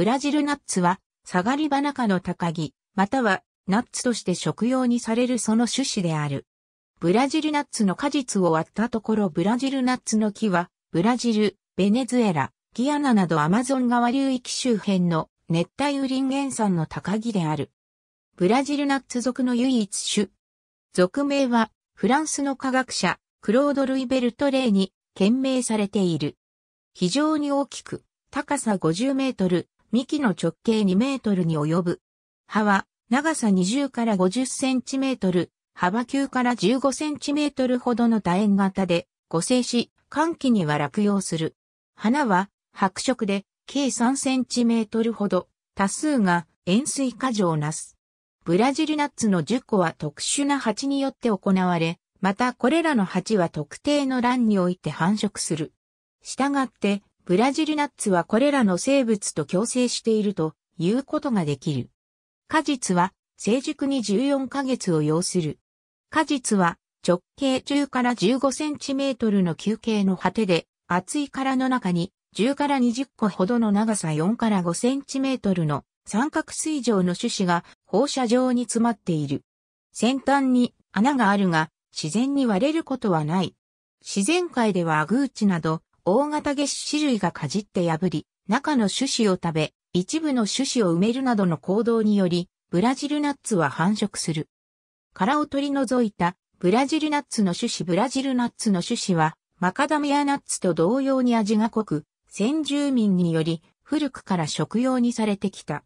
ブラジルナッツは、下がり花科の高木、または、ナッツとして食用にされるその種子である。ブラジルナッツの果実を割ったところブラジルナッツの木は、ブラジル、ベネズエラ、ギアナなどアマゾン川流域周辺の熱帯雨林原産の高木である。ブラジルナッツ属の唯一種。属名は、フランスの科学者、クロード・ルイベルト・レイに、懸命されている。非常に大きく、高さ50メートル、幹の直径2メートルに及ぶ。葉は、長さ20から50センチメートル、幅9から15センチメートルほどの楕円型で、互生し、寒気には落葉する。花は、白色で、計3センチメートルほど、多数が円錐過剰なす。ブラジルナッツの10個は特殊な鉢によって行われ、またこれらの鉢は特定の欄において繁殖する。したがって、ブラジルナッツはこれらの生物と共生しているということができる。果実は成熟に14ヶ月を要する。果実は直径10から15センチメートルの球形の果てで厚い殻の中に10から20個ほどの長さ4から5センチメートルの三角水状の種子が放射状に詰まっている。先端に穴があるが自然に割れることはない。自然界ではアグーチなど大型月種類がかじって破り、中の種子を食べ、一部の種子を埋めるなどの行動により、ブラジルナッツは繁殖する。殻を取り除いたブラジルナッツの種子ブラジルナッツの種子は、マカダミアナッツと同様に味が濃く、先住民により古くから食用にされてきた。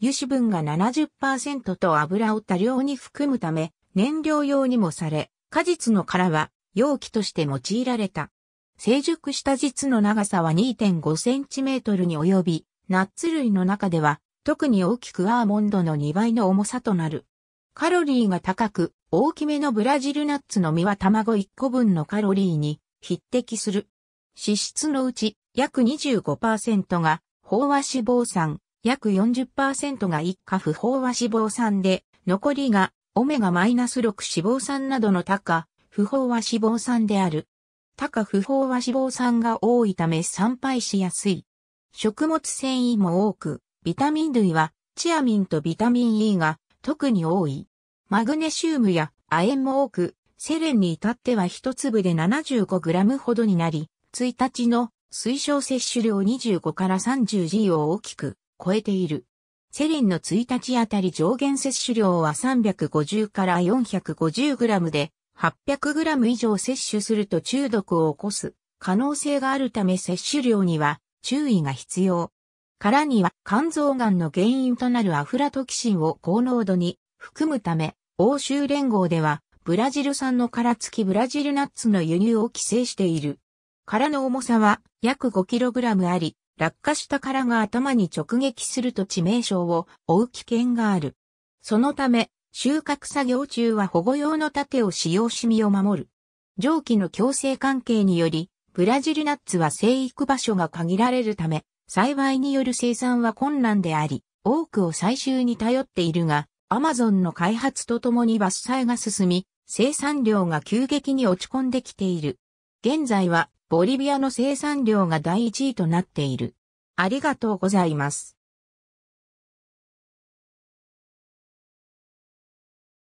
油脂分が70%と油を多量に含むため、燃料用にもされ、果実の殻は容器として用いられた。成熟した実の長さは2.5センチメートルに及び、ナッツ類の中では特に大きくアーモンドの2倍の重さとなる。カロリーが高く、大きめのブラジルナッツの実は卵1個分のカロリーに匹敵する。脂質のうち約25%が飽和脂肪酸、約40%が一過不飽和脂肪酸で、残りがオメガ -6 脂肪酸などの高、不飽和脂肪酸である。高不飽は脂肪酸が多いため参拝しやすい。食物繊維も多く、ビタミン類はチアミンとビタミン E が特に多い。マグネシウムや亜鉛も多く、セレンに至っては一粒で 75g ほどになり、1日の推奨摂取量25から 30G を大きく超えている。セレンの1日あたり上限摂取量は350から 450g で、800g 以上摂取すると中毒を起こす可能性があるため摂取量には注意が必要。殻には肝臓がんの原因となるアフラトキシンを高濃度に含むため、欧州連合ではブラジル産の殻付きブラジルナッツの輸入を規制している。殻の重さは約 5kg あり、落下した殻が頭に直撃すると致命傷を負う危険がある。そのため、収穫作業中は保護用の盾を使用し身を守る。蒸気の強制関係により、ブラジルナッツは生育場所が限られるため、栽培による生産は困難であり、多くを採集に頼っているが、アマゾンの開発とともに伐採が進み、生産量が急激に落ち込んできている。現在はボリビアの生産量が第1位となっている。ありがとうございます。